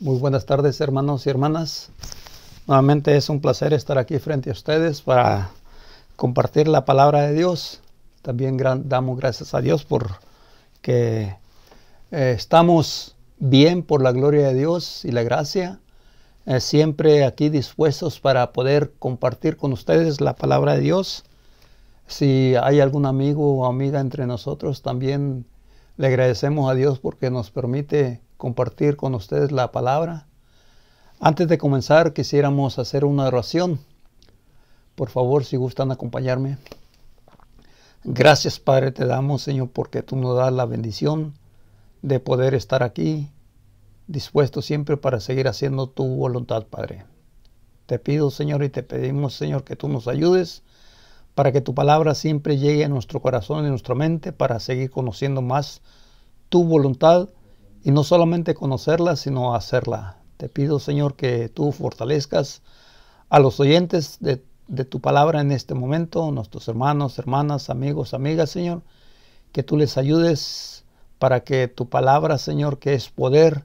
Muy buenas tardes hermanos y hermanas. Nuevamente es un placer estar aquí frente a ustedes para compartir la palabra de Dios. También damos gracias a Dios por que eh, estamos bien por la gloria de Dios y la gracia. Eh, siempre aquí dispuestos para poder compartir con ustedes la palabra de Dios. Si hay algún amigo o amiga entre nosotros, también le agradecemos a Dios porque nos permite compartir con ustedes la palabra. Antes de comenzar, quisiéramos hacer una oración. Por favor, si gustan acompañarme. Gracias, Padre, te damos, Señor, porque tú nos das la bendición de poder estar aquí, dispuesto siempre para seguir haciendo tu voluntad, Padre. Te pido, Señor, y te pedimos, Señor, que tú nos ayudes para que tu palabra siempre llegue a nuestro corazón y a nuestra mente para seguir conociendo más tu voluntad y no solamente conocerla, sino hacerla. Te pido, Señor, que tú fortalezcas a los oyentes de, tu palabra en este momento, nuestros hermanos, hermanas, amigos, amigas, Señor, que tú les ayudes para que tu palabra, Señor, que es poder,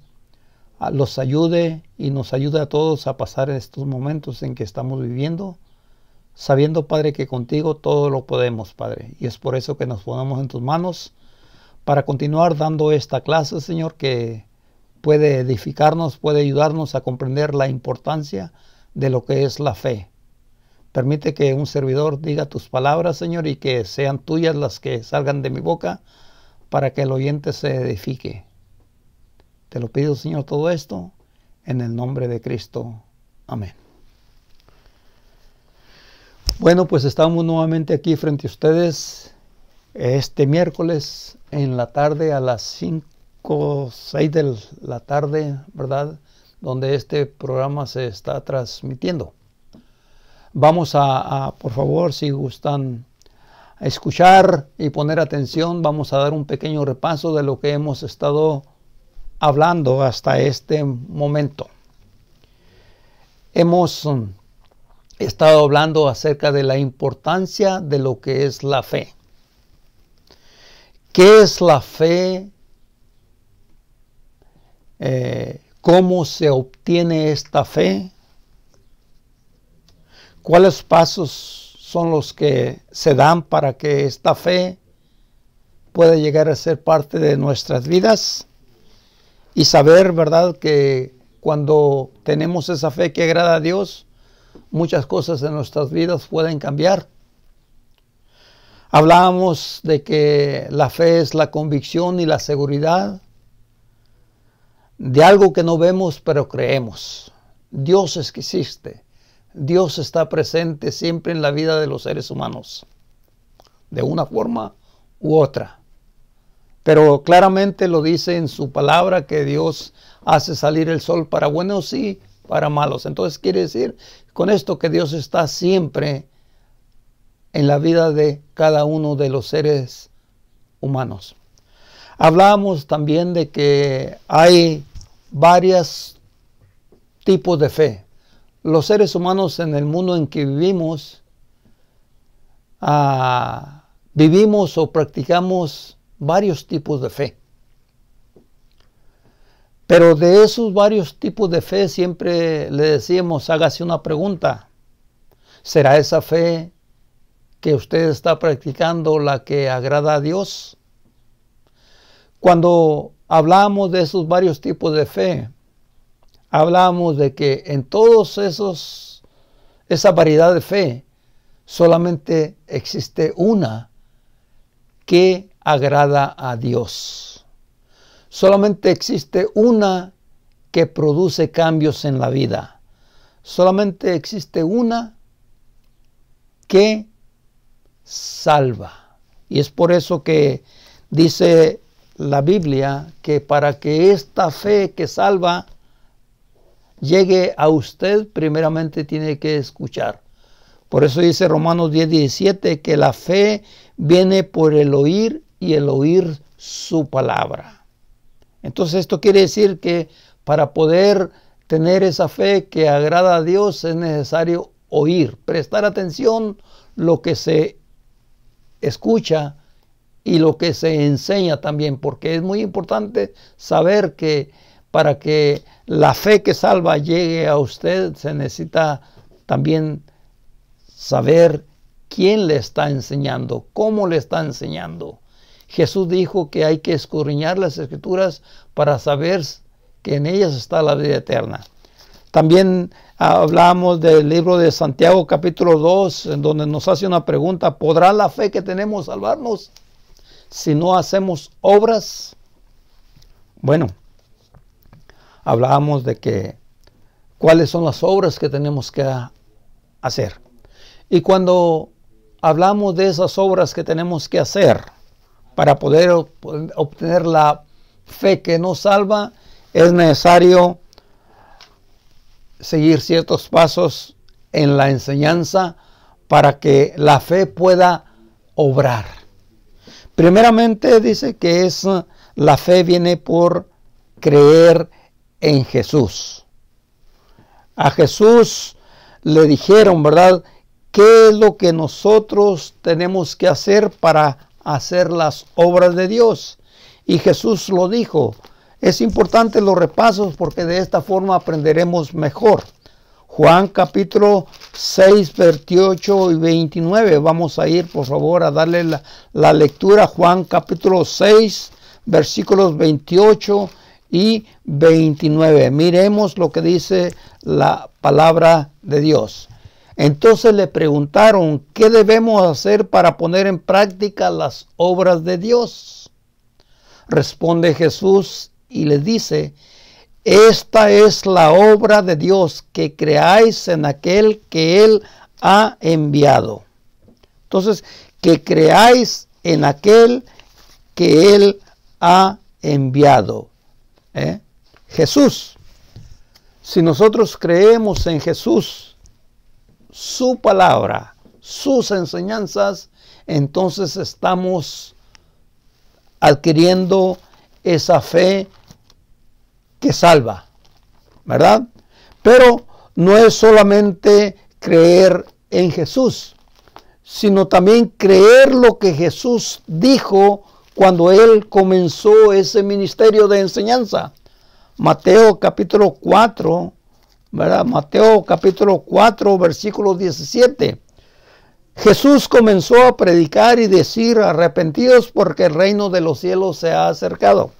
ah, los ayude y nos ayude a todos a pasar estos momentos en que estamos viviendo, sabiendo, Padre, que contigo todo lo podemos, Padre. Y es por eso que nos ponemos en tus manos para continuar dando esta clase, Señor, que puede edificarnos, puede ayudarnos a comprender la importancia de lo que es la fe. Permite que un servidor diga tus palabras, Señor, y que sean tuyas las que salgan de mi boca para que el oyente se edifique. Te lo pido, Señor, todo esto en el nombre de Cristo. Amén. Bueno, pues estamos nuevamente aquí frente a ustedes este miércoles en la tarde a las 5, 6 de la tarde, ¿verdad? Donde este programa se está transmitiendo. Vamos a, por favor, si gustan escuchar y poner atención, vamos a dar un pequeño repaso de lo que hemos estado hablando hasta este momento. Hemos estado hablando acerca de la importancia de lo que es la fe. ¿Qué es la fe? Eh, ¿Cómo se obtiene esta fe? ¿Cuáles pasos son los que se dan para que esta fe pueda llegar a ser parte de nuestras vidas? Y saber, ¿verdad?, que cuando tenemos esa fe que agrada a Dios, muchas cosas en nuestras vidas pueden cambiar. Hablábamos de que la fe es la convicción y la seguridad de algo que no vemos pero creemos. Dios es que existe. Dios está presente siempre en la vida de los seres humanos, de una forma u otra. Pero claramente lo dice en su palabra que Dios hace salir el sol para buenos y para malos. Entonces quiere decir con esto que Dios está siempre en la vida de cada uno de los seres humanos. Hablábamos también de que hay varios tipos de fe. Los seres humanos en el mundo en que vivimos, ah, vivimos o practicamos varios tipos de fe. Pero de esos varios tipos de fe siempre le decíamos, hágase una pregunta. ¿Será esa fe que usted está practicando la que agrada a Dios. Cuando hablamos de esos varios tipos de fe, hablamos de que en todos esos esa variedad de fe solamente existe una que agrada a Dios. Solamente existe una que produce cambios en la vida. Solamente existe una que salva. Y es por eso que dice la Biblia que para que esta fe que salva llegue a usted, primeramente tiene que escuchar. Por eso dice Romanos 10, 17 que la fe viene por el oír y el oír su palabra. Entonces esto quiere decir que para poder tener esa fe que agrada a Dios es necesario oír, prestar atención lo que se escucha y lo que se enseña también, porque es muy importante saber que para que la fe que salva llegue a usted se necesita también saber quién le está enseñando, cómo le está enseñando. Jesús dijo que hay que escurriñar las escrituras para saber que en ellas está la vida eterna. También ah, hablábamos del libro de Santiago capítulo 2, en donde nos hace una pregunta, ¿podrá la fe que tenemos salvarnos si no hacemos obras? Bueno, hablábamos de que cuáles son las obras que tenemos que hacer. Y cuando hablamos de esas obras que tenemos que hacer para poder obtener la fe que nos salva, es necesario seguir ciertos pasos en la enseñanza para que la fe pueda obrar. Primeramente dice que es la fe viene por creer en Jesús. A Jesús le dijeron, ¿verdad? ¿Qué es lo que nosotros tenemos que hacer para hacer las obras de Dios? Y Jesús lo dijo, es importante los repasos porque de esta forma aprenderemos mejor. Juan capítulo 6, 28 y 29. Vamos a ir, por favor, a darle la, la lectura. Juan capítulo 6, versículos 28 y 29. Miremos lo que dice la palabra de Dios. Entonces le preguntaron, ¿qué debemos hacer para poner en práctica las obras de Dios? Responde Jesús y le dice, esta es la obra de Dios, que creáis en aquel que Él ha enviado. Entonces, que creáis en aquel que Él ha enviado. ¿eh? Jesús. Si nosotros creemos en Jesús, su palabra, sus enseñanzas, entonces estamos adquiriendo esa fe que salva, ¿verdad? Pero no es solamente creer en Jesús, sino también creer lo que Jesús dijo cuando él comenzó ese ministerio de enseñanza. Mateo capítulo 4, ¿verdad? Mateo capítulo 4, versículo 17. Jesús comenzó a predicar y decir arrepentidos porque el reino de los cielos se ha acercado.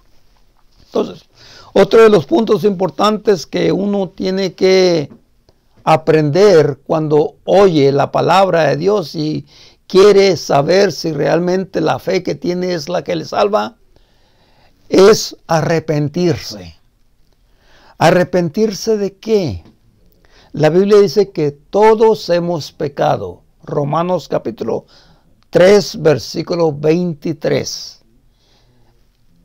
Entonces, otro de los puntos importantes que uno tiene que aprender cuando oye la palabra de Dios y quiere saber si realmente la fe que tiene es la que le salva, es arrepentirse. ¿Arrepentirse de qué? La Biblia dice que todos hemos pecado. Romanos capítulo 3, versículo 23.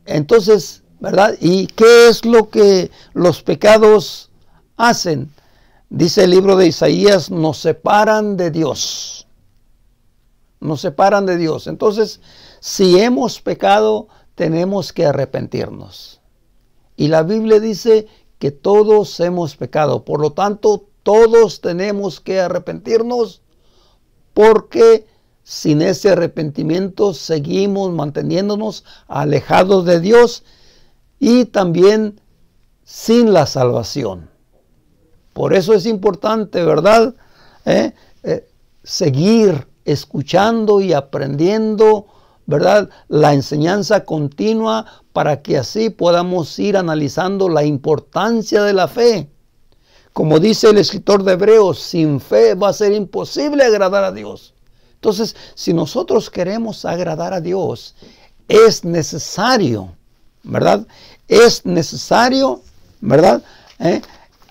Entonces, ¿verdad? ¿Y qué es lo que los pecados hacen? Dice el libro de Isaías, nos separan de Dios. Nos separan de Dios. Entonces, si hemos pecado, tenemos que arrepentirnos. Y la Biblia dice que todos hemos pecado. Por lo tanto, todos tenemos que arrepentirnos porque sin ese arrepentimiento seguimos manteniéndonos alejados de Dios y también sin la salvación. Por eso es importante, ¿verdad? Eh, eh, seguir escuchando y aprendiendo, ¿verdad? La enseñanza continua para que así podamos ir analizando la importancia de la fe. Como dice el escritor de Hebreos, sin fe va a ser imposible agradar a Dios. Entonces, si nosotros queremos agradar a Dios, es necesario ¿verdad? Es necesario, ¿verdad? ¿Eh?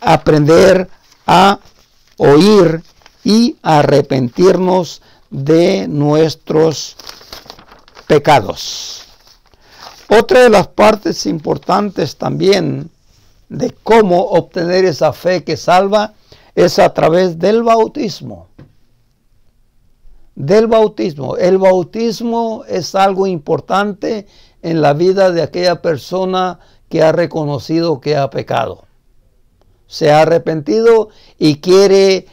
Aprender a oír y arrepentirnos de nuestros pecados. Otra de las partes importantes también de cómo obtener esa fe que salva es a través del bautismo. Del bautismo. El bautismo es algo importante en la vida de aquella persona que ha reconocido que ha pecado. Se ha arrepentido y quiere,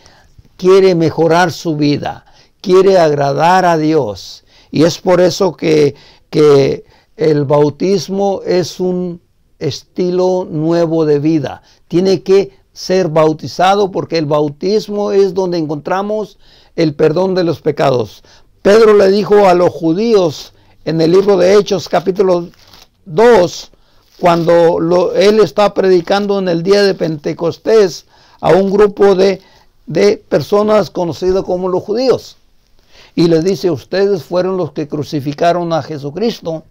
quiere mejorar su vida, quiere agradar a Dios. Y es por eso que, que el bautismo es un estilo nuevo de vida. Tiene que ser bautizado porque el bautismo es donde encontramos el perdón de los pecados. Pedro le dijo a los judíos en el libro de Hechos capítulo 2, cuando él está predicando en el día de Pentecostés a un grupo de, de personas conocidas como los judíos. Y les dice, ustedes fueron los que crucificaron a Jesucristo.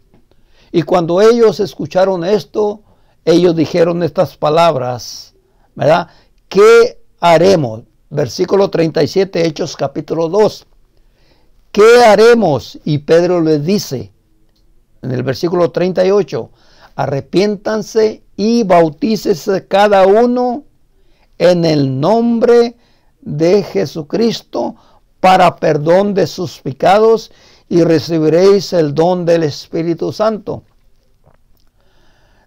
Y cuando ellos escucharon esto, ellos dijeron estas palabras, ¿verdad? ¿Qué haremos? Versículo 37, Hechos capítulo 2. ¿qué haremos? Y Pedro les dice en el versículo 38, arrepiéntanse y bautícese cada uno en el nombre de Jesucristo para perdón de sus pecados y recibiréis el don del Espíritu Santo.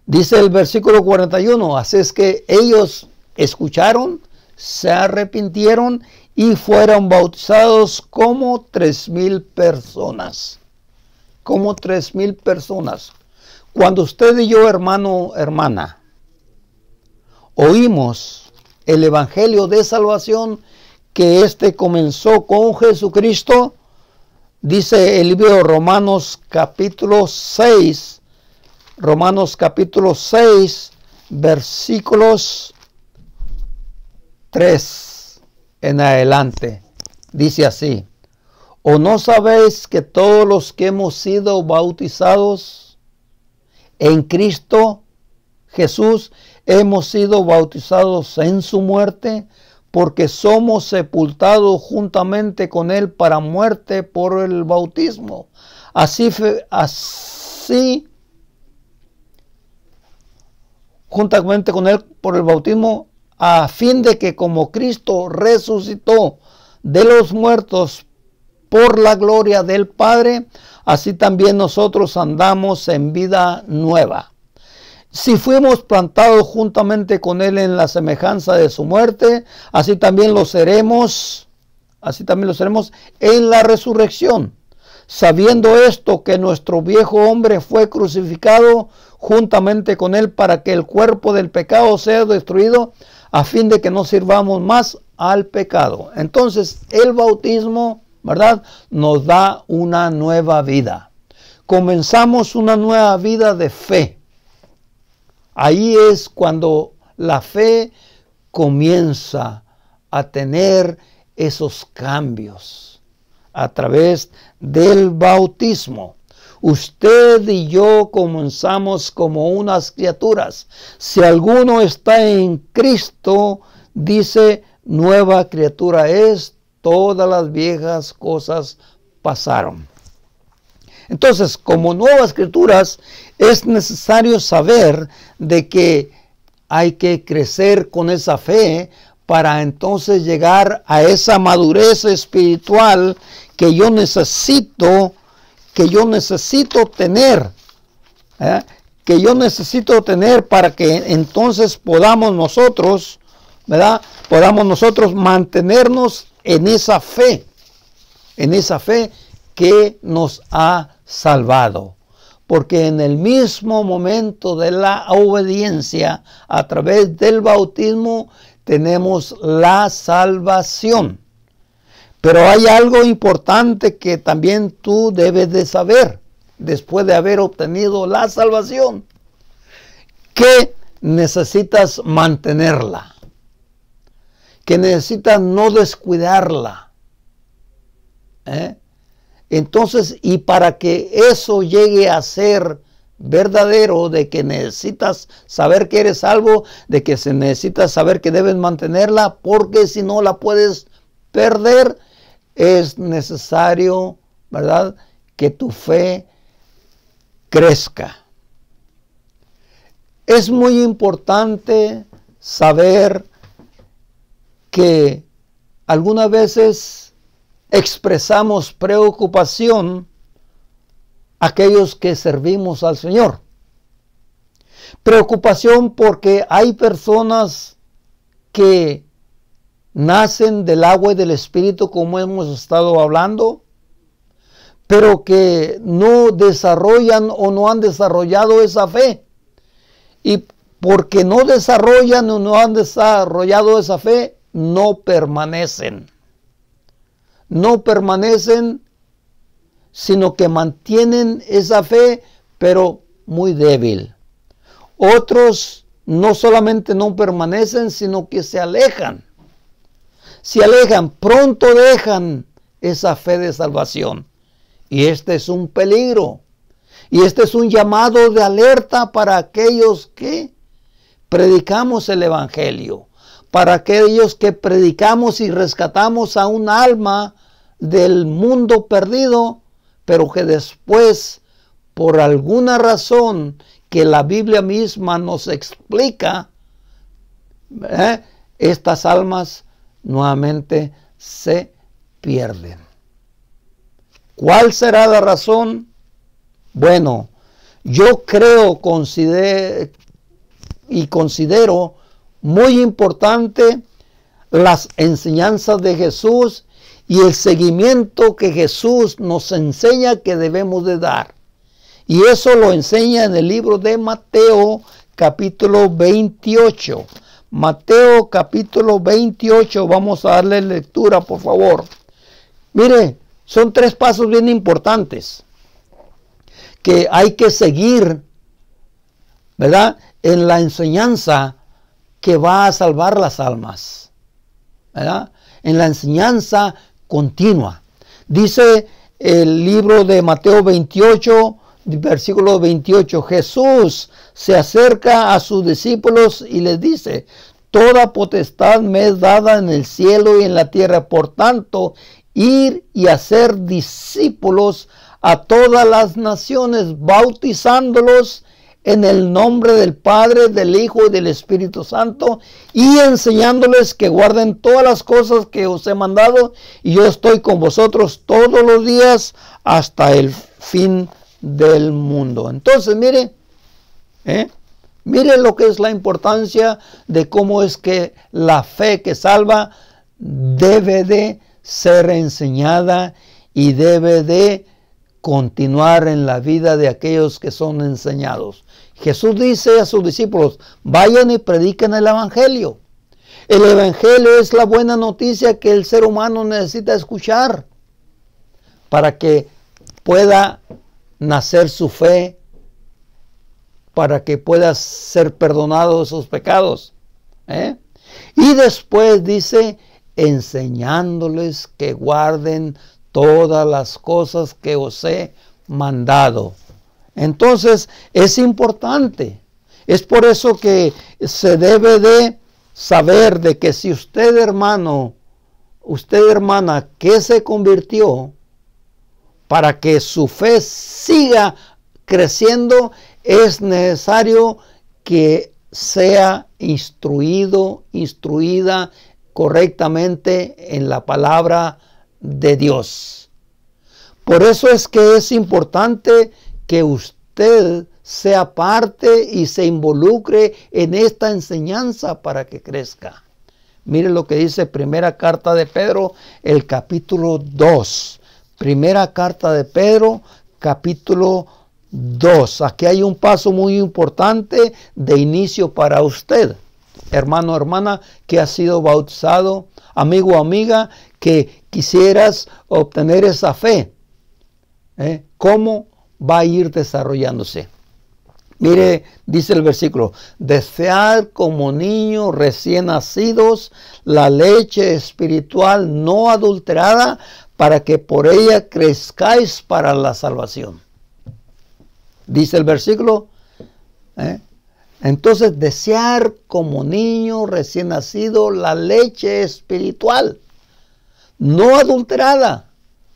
Dice el versículo 41, así es que ellos escucharon, se arrepintieron y fueron bautizados como tres mil personas. Como tres mil personas. Cuando usted y yo, hermano, hermana, oímos el Evangelio de Salvación que éste comenzó con Jesucristo, dice el libro Romanos capítulo 6, Romanos capítulo 6, versículos 3 en adelante. Dice así, ¿o no sabéis que todos los que hemos sido bautizados en Cristo Jesús hemos sido bautizados en su muerte? Porque somos sepultados juntamente con Él para muerte por el bautismo. Así, así juntamente con Él por el bautismo a fin de que como Cristo resucitó de los muertos por la gloria del Padre, así también nosotros andamos en vida nueva. Si fuimos plantados juntamente con Él en la semejanza de su muerte, así también lo seremos, así también lo seremos en la resurrección. Sabiendo esto, que nuestro viejo hombre fue crucificado juntamente con Él para que el cuerpo del pecado sea destruido, a fin de que no sirvamos más al pecado. Entonces el bautismo, ¿verdad? Nos da una nueva vida. Comenzamos una nueva vida de fe. Ahí es cuando la fe comienza a tener esos cambios a través del bautismo. Usted y yo comenzamos como unas criaturas. Si alguno está en Cristo, dice, nueva criatura es, todas las viejas cosas pasaron. Entonces, como nuevas criaturas, es necesario saber de que hay que crecer con esa fe para entonces llegar a esa madurez espiritual que yo necesito que yo necesito tener, ¿eh? que yo necesito tener para que entonces podamos nosotros, ¿verdad? Podamos nosotros mantenernos en esa fe, en esa fe que nos ha salvado. Porque en el mismo momento de la obediencia, a través del bautismo, tenemos la salvación. Pero hay algo importante que también tú debes de saber después de haber obtenido la salvación, que necesitas mantenerla, que necesitas no descuidarla. ¿eh? Entonces, y para que eso llegue a ser verdadero, de que necesitas saber que eres salvo, de que se necesita saber que debes mantenerla, porque si no la puedes perder es necesario, ¿verdad?, que tu fe crezca. Es muy importante saber que algunas veces expresamos preocupación aquellos que servimos al Señor. Preocupación porque hay personas que nacen del agua y del espíritu como hemos estado hablando, pero que no desarrollan o no han desarrollado esa fe. Y porque no desarrollan o no han desarrollado esa fe, no permanecen. No permanecen, sino que mantienen esa fe, pero muy débil. Otros no solamente no permanecen, sino que se alejan se alejan, pronto dejan esa fe de salvación. Y este es un peligro. Y este es un llamado de alerta para aquellos que predicamos el Evangelio, para aquellos que predicamos y rescatamos a un alma del mundo perdido, pero que después, por alguna razón que la Biblia misma nos explica, ¿eh? estas almas nuevamente se pierden. ¿Cuál será la razón? Bueno, yo creo y considero muy importante las enseñanzas de Jesús y el seguimiento que Jesús nos enseña que debemos de dar. Y eso lo enseña en el libro de Mateo capítulo 28. Mateo capítulo 28, vamos a darle lectura, por favor. Mire, son tres pasos bien importantes que hay que seguir, ¿verdad? En la enseñanza que va a salvar las almas, ¿verdad? En la enseñanza continua. Dice el libro de Mateo 28, versículo 28, Jesús se acerca a sus discípulos y les dice, toda potestad me es dada en el cielo y en la tierra, por tanto, ir y hacer discípulos a todas las naciones, bautizándolos en el nombre del Padre, del Hijo y del Espíritu Santo, y enseñándoles que guarden todas las cosas que os he mandado, y yo estoy con vosotros todos los días hasta el fin del mundo. Entonces, mire, ¿eh? mire lo que es la importancia de cómo es que la fe que salva debe de ser enseñada y debe de continuar en la vida de aquellos que son enseñados. Jesús dice a sus discípulos, vayan y prediquen el Evangelio. El Evangelio es la buena noticia que el ser humano necesita escuchar para que pueda nacer su fe para que pueda ser perdonado de sus pecados. ¿eh? Y después dice, enseñándoles que guarden todas las cosas que os he mandado. Entonces es importante. Es por eso que se debe de saber de que si usted hermano, usted hermana que se convirtió, para que su fe siga creciendo, es necesario que sea instruido, instruida correctamente en la palabra de Dios. Por eso es que es importante que usted sea parte y se involucre en esta enseñanza para que crezca. Mire lo que dice primera carta de Pedro, el capítulo 2 Primera carta de Pedro, capítulo 2. Aquí hay un paso muy importante de inicio para usted, hermano, hermana, que ha sido bautizado, amigo, amiga, que quisieras obtener esa fe. ¿Eh? ¿Cómo va a ir desarrollándose? Mire, dice el versículo, desear como niños recién nacidos la leche espiritual no adulterada para que por ella crezcáis para la salvación. Dice el versículo. ¿eh? Entonces, desear como niño recién nacido la leche espiritual, no adulterada,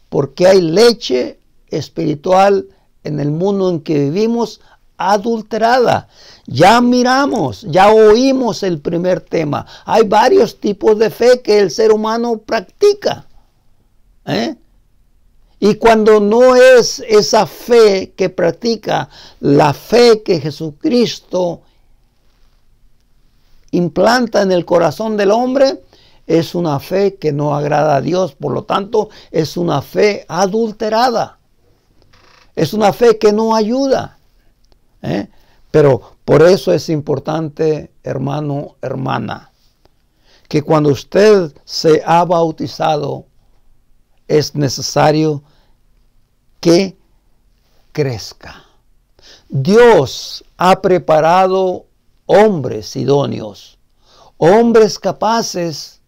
porque hay leche espiritual en el mundo en que vivimos adulterada. Ya miramos, ya oímos el primer tema. Hay varios tipos de fe que el ser humano practica. ¿Eh? Y cuando no es esa fe que practica, la fe que Jesucristo implanta en el corazón del hombre, es una fe que no agrada a Dios, por lo tanto es una fe adulterada, es una fe que no ayuda. ¿Eh? Pero por eso es importante, hermano, hermana, que cuando usted se ha bautizado, es necesario que crezca. Dios ha preparado hombres idóneos, hombres capaces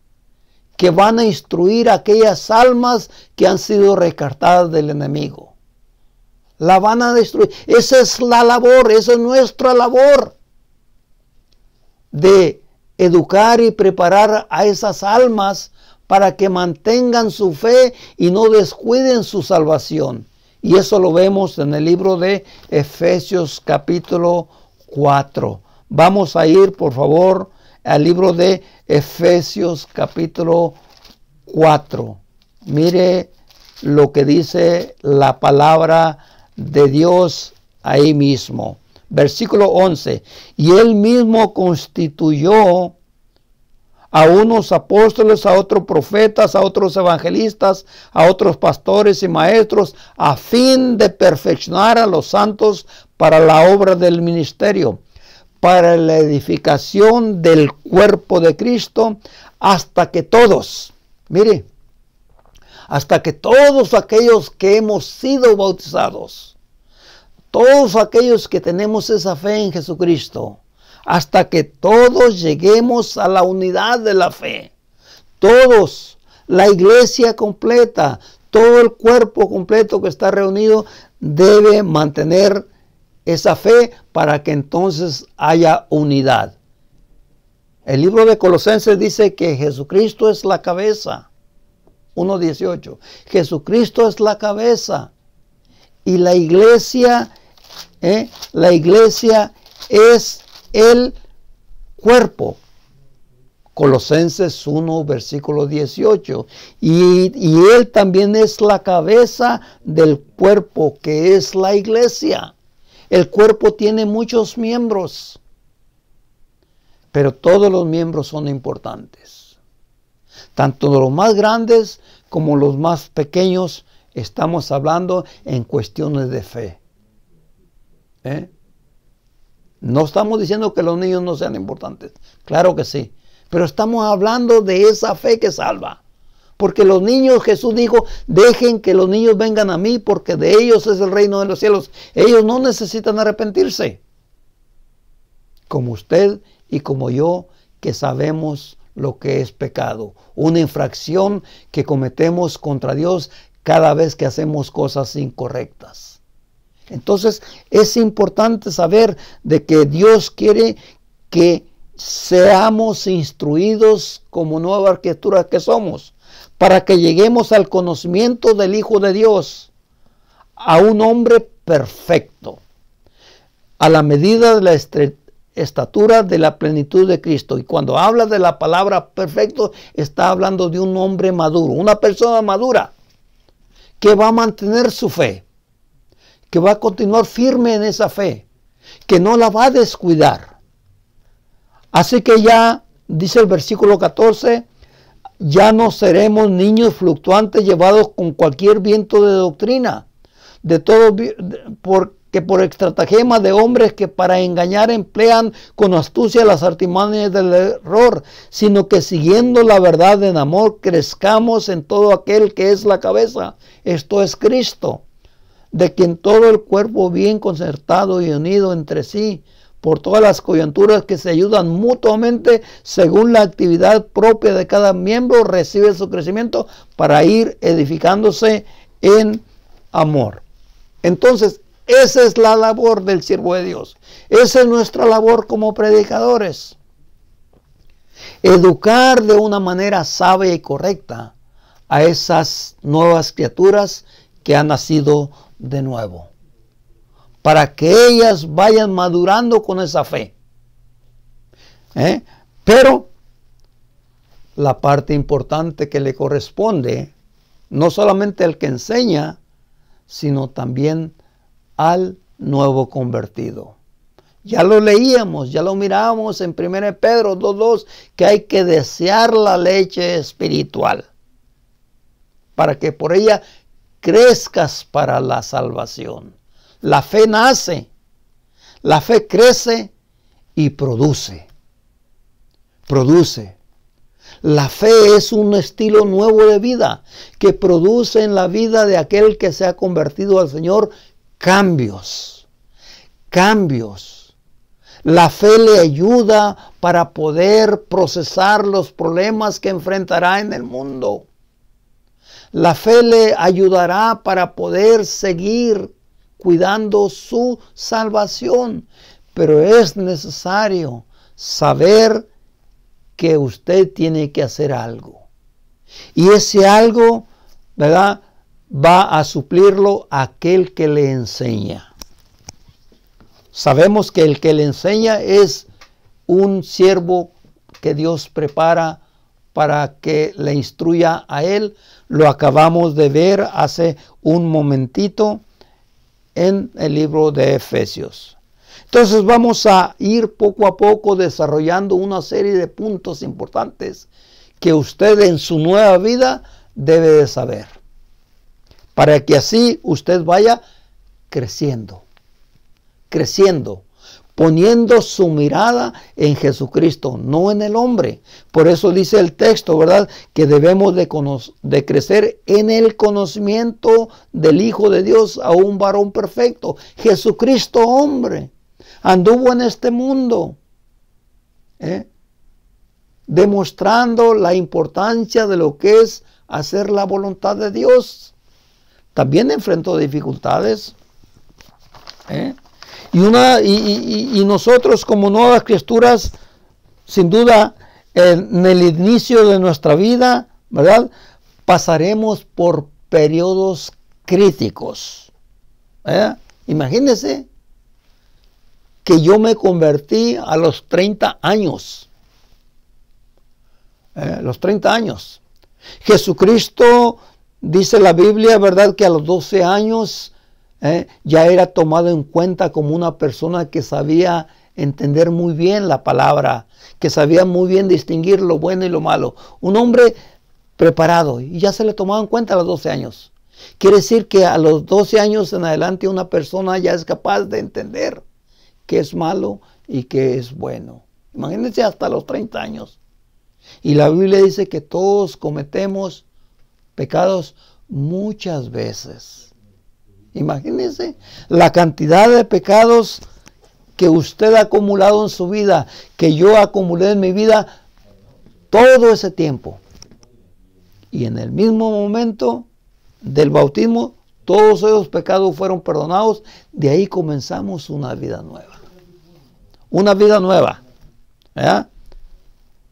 que van a instruir aquellas almas que han sido rescatadas del enemigo. La van a destruir. Esa es la labor, esa es nuestra labor de educar y preparar a esas almas para que mantengan su fe y no descuiden su salvación. Y eso lo vemos en el libro de Efesios capítulo 4. Vamos a ir, por favor, al libro de Efesios capítulo 4. Mire lo que dice la palabra de Dios ahí mismo. Versículo 11. Y él mismo constituyó a unos apóstoles, a otros profetas, a otros evangelistas, a otros pastores y maestros, a fin de perfeccionar a los santos para la obra del ministerio, para la edificación del cuerpo de Cristo, hasta que todos, mire, hasta que todos aquellos que hemos sido bautizados, todos aquellos que tenemos esa fe en Jesucristo, hasta que todos lleguemos a la unidad de la fe. Todos, la iglesia completa, todo el cuerpo completo que está reunido debe mantener esa fe para que entonces haya unidad. El libro de Colosenses dice que Jesucristo es la cabeza. 1.18. Jesucristo es la cabeza. Y la iglesia, ¿eh? la iglesia es el cuerpo. Colosenses 1, versículo 18. Y, Él también es la cabeza del cuerpo, que es la iglesia. El cuerpo tiene muchos miembros, pero todos los miembros son importantes. Tanto los más grandes como los más pequeños estamos hablando en cuestiones de fe. ¿Eh? No estamos diciendo que los niños no sean importantes, claro que sí, pero estamos hablando de esa fe que salva. Porque los niños, Jesús dijo, dejen que los niños vengan a mí, porque de ellos es el reino de los cielos. Ellos no necesitan arrepentirse. Como usted y como yo, que sabemos lo que es pecado, una infracción que cometemos contra Dios cada vez que hacemos cosas incorrectas. Entonces es importante saber de que Dios quiere que seamos instruidos como nueva arquitectura que somos, para que lleguemos al conocimiento del Hijo de Dios, a un hombre perfecto, a la medida de la estatura de la plenitud de Cristo. Y cuando habla de la palabra perfecto, está hablando de un hombre maduro, una persona madura que va a mantener su fe, que va a continuar firme en esa fe, que no la va a descuidar. Así que ya, dice el versículo 14, ya no seremos niños fluctuantes llevados con cualquier viento de doctrina, de todo, porque por estratagema de hombres que para engañar emplean con astucia las artimañas del error, sino que siguiendo la verdad en amor crezcamos en todo aquel que es la cabeza, esto es Cristo de quien todo el cuerpo bien concertado y unido entre sí, por todas las coyunturas que se ayudan mutuamente según la actividad propia de cada miembro, recibe su crecimiento para ir edificándose en amor. Entonces, esa es la labor del siervo de Dios. Esa es nuestra labor como predicadores. Educar de una manera sabia y correcta a esas nuevas criaturas que han nacido de nuevo, para que ellas vayan madurando con esa fe. ¿Eh? Pero la parte importante que le corresponde, no solamente al que enseña, sino también al nuevo convertido. Ya lo leíamos, ya lo miramos en 1 Pedro 2.2, que hay que desear la leche espiritual, para que por ella crezcas para la salvación. La fe nace, la fe crece y produce. Produce. La fe es un estilo nuevo de vida que produce en la vida de aquel que se ha convertido al Señor cambios. Cambios. La fe le ayuda para poder procesar los problemas que enfrentará en el mundo. La fe le ayudará para poder seguir cuidando su salvación, pero es necesario saber que usted tiene que hacer algo. Y ese algo, ¿verdad? Va a suplirlo aquel que le enseña. Sabemos que el que le enseña es un siervo que Dios prepara para que le instruya a él. Lo acabamos de ver hace un momentito en el libro de Efesios. Entonces vamos a ir poco a poco desarrollando una serie de puntos importantes que usted en su nueva vida debe de saber, para que así usted vaya creciendo, creciendo poniendo su mirada en Jesucristo, no en el hombre. Por eso dice el texto, ¿verdad? Que debemos de, crecer en el conocimiento del Hijo de Dios a un varón perfecto. Jesucristo hombre, anduvo en este mundo, ¿eh? demostrando la importancia de lo que es hacer la voluntad de Dios. También enfrentó dificultades. ¿eh? Y, una, y, nosotros como nuevas criaturas, sin duda, en el inicio de nuestra vida, ¿verdad? Pasaremos por periodos críticos. ¿verdad? ¿Eh? Imagínense que yo me convertí a los 30 años. ¿Eh? los 30 años. Jesucristo dice la Biblia, ¿verdad? Que a los 12 años ¿eh? ya era tomado en cuenta como una persona que sabía entender muy bien la palabra, que sabía muy bien distinguir lo bueno y lo malo. Un hombre preparado y ya se le tomaba en cuenta a los 12 años. Quiere decir que a los 12 años en adelante una persona ya es capaz de entender qué es malo y qué es bueno. Imagínense hasta los 30 años. Y la Biblia dice que todos cometemos pecados muchas veces. Imagínense la cantidad de pecados que usted ha acumulado en su vida, que yo acumulé en mi vida todo ese tiempo. Y en el mismo momento del bautismo, todos esos pecados fueron perdonados. De ahí comenzamos una vida nueva. Una vida nueva.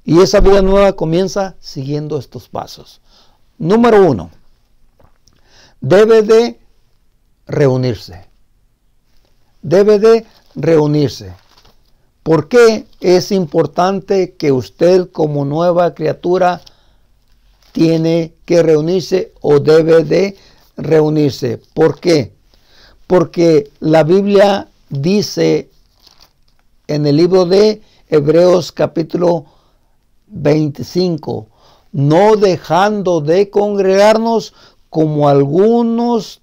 Y esa vida nueva comienza siguiendo estos pasos. Número uno, debe de reunirse. Debe de reunirse. ¿Por qué es importante que usted como nueva criatura tiene que reunirse o debe de reunirse? ¿Por qué? Porque la Biblia dice en el libro de Hebreos capítulo 25, no dejando de congregarnos como algunos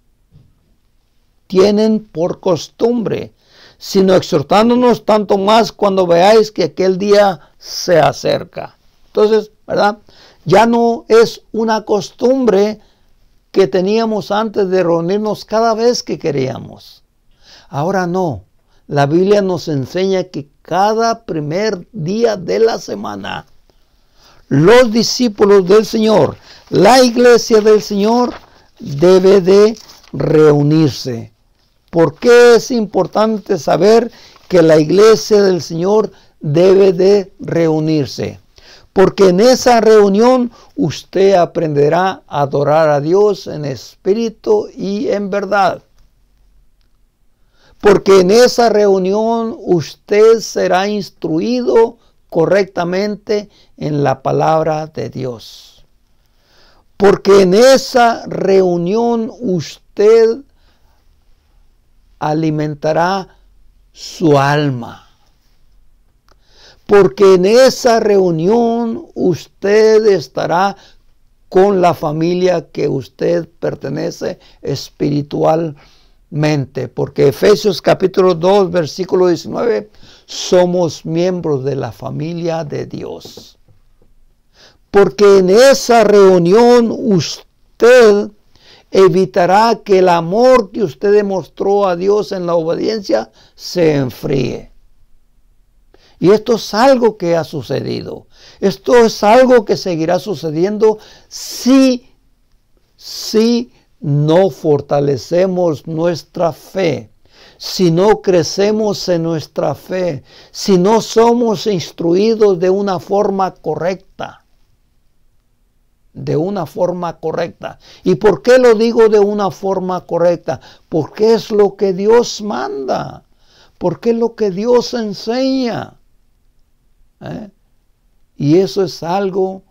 tienen por costumbre, sino exhortándonos tanto más cuando veáis que aquel día se acerca. Entonces, ¿verdad? Ya no es una costumbre que teníamos antes de reunirnos cada vez que queríamos. Ahora no. La Biblia nos enseña que cada primer día de la semana, los discípulos del Señor, la iglesia del Señor, debe de reunirse. ¿Por qué es importante saber que la iglesia del Señor debe de reunirse? Porque en esa reunión usted aprenderá a adorar a Dios en espíritu y en verdad. Porque en esa reunión usted será instruido correctamente en la palabra de Dios. Porque en esa reunión usted alimentará su alma. Porque en esa reunión usted estará con la familia que usted pertenece espiritualmente. Porque Efesios capítulo 2, versículo 19, somos miembros de la familia de Dios. Porque en esa reunión usted evitará que el amor que usted demostró a Dios en la obediencia se enfríe. Y esto es algo que ha sucedido. Esto es algo que seguirá sucediendo si, si no fortalecemos nuestra fe, si no crecemos en nuestra fe, si no somos instruidos de una forma correcta de una forma correcta. ¿Y por qué lo digo de una forma correcta? Porque es lo que Dios manda, porque es lo que Dios enseña. ¿Eh? Y eso es algo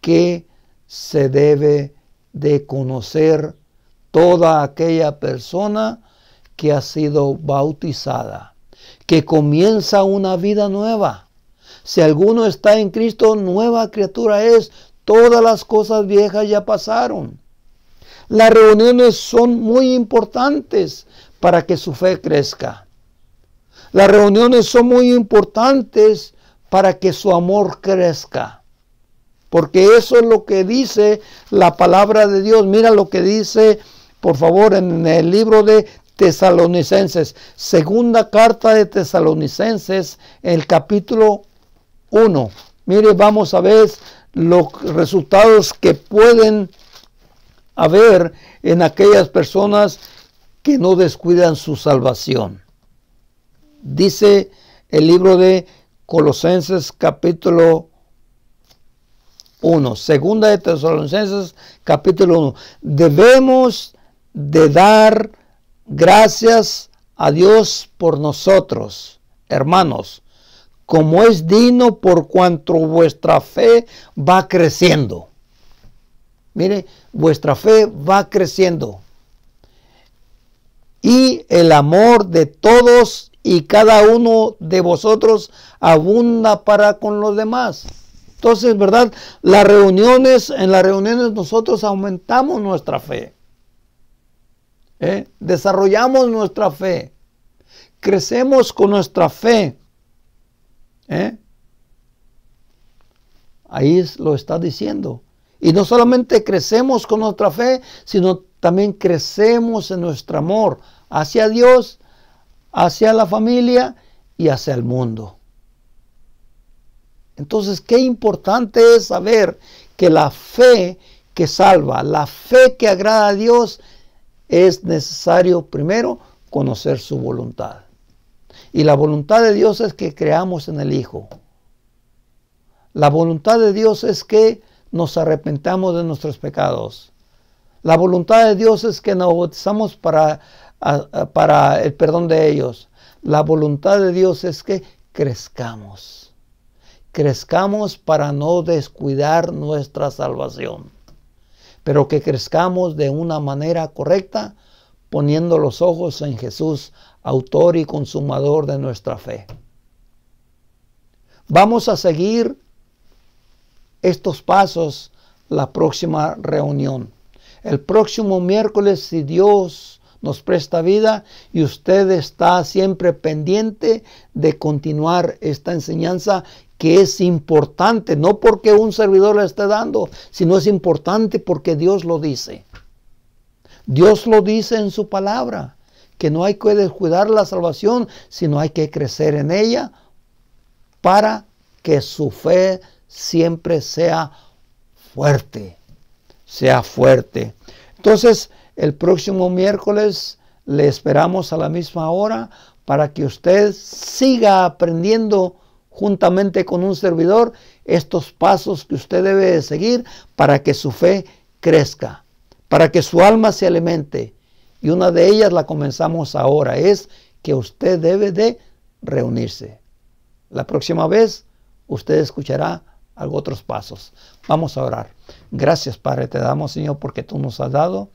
que se debe de conocer toda aquella persona que ha sido bautizada, que comienza una vida nueva. Si alguno está en Cristo, nueva criatura es, Todas las cosas viejas ya pasaron. Las reuniones son muy importantes para que su fe crezca. Las reuniones son muy importantes para que su amor crezca. Porque eso es lo que dice la palabra de Dios. Mira lo que dice, por favor, en el libro de Tesalonicenses. Segunda carta de Tesalonicenses, el capítulo 1. Mire, vamos a ver los resultados que pueden haber en aquellas personas que no descuidan su salvación. Dice el libro de Colosenses capítulo 1, segunda de Tesalonicenses capítulo 1. Debemos de dar gracias a Dios por nosotros, hermanos, como es digno por cuanto vuestra fe va creciendo. Mire, vuestra fe va creciendo. Y el amor de todos y cada uno de vosotros abunda para con los demás. Entonces, ¿verdad? Las reuniones, en las reuniones nosotros aumentamos nuestra fe. ¿Eh? Desarrollamos nuestra fe. Crecemos con nuestra fe. ¿Eh? Ahí lo está diciendo. Y no solamente crecemos con nuestra fe, sino también crecemos en nuestro amor hacia Dios, hacia la familia y hacia el mundo. Entonces, qué importante es saber que la fe que salva, la fe que agrada a Dios, es necesario primero conocer su voluntad. Y la voluntad de Dios es que creamos en el Hijo. La voluntad de Dios es que nos arrepentamos de nuestros pecados. La voluntad de Dios es que nos bautizamos para, para el perdón de ellos. La voluntad de Dios es que crezcamos. Crezcamos para no descuidar nuestra salvación. Pero que crezcamos de una manera correcta, poniendo los ojos en Jesús, autor y consumador de nuestra fe. Vamos a seguir estos pasos la próxima reunión. El próximo miércoles, si Dios nos presta vida y usted está siempre pendiente de continuar esta enseñanza que es importante, no porque un servidor le esté dando, sino es importante porque Dios lo dice. Dios lo dice en su palabra que no hay que descuidar la salvación, sino hay que crecer en ella para que su fe siempre sea fuerte, sea fuerte. Entonces, el próximo miércoles le esperamos a la misma hora para que usted siga aprendiendo juntamente con un servidor estos pasos que usted debe de seguir para que su fe crezca, para que su alma se alimente y una de ellas la comenzamos ahora, es que usted debe de reunirse. La próxima vez usted escuchará otros pasos. Vamos a orar. Gracias Padre, te damos Señor porque tú nos has dado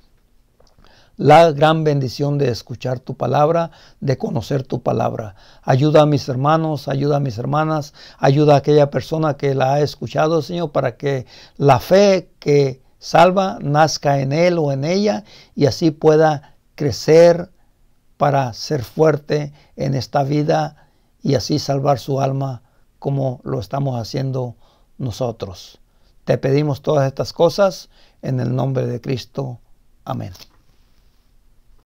la gran bendición de escuchar tu palabra, de conocer tu palabra. Ayuda a mis hermanos, ayuda a mis hermanas, ayuda a aquella persona que la ha escuchado, Señor, para que la fe que salva nazca en él o en ella y así pueda crecer, para ser fuerte en esta vida y así salvar su alma como lo estamos haciendo nosotros. Te pedimos todas estas cosas en el nombre de Cristo. Amén.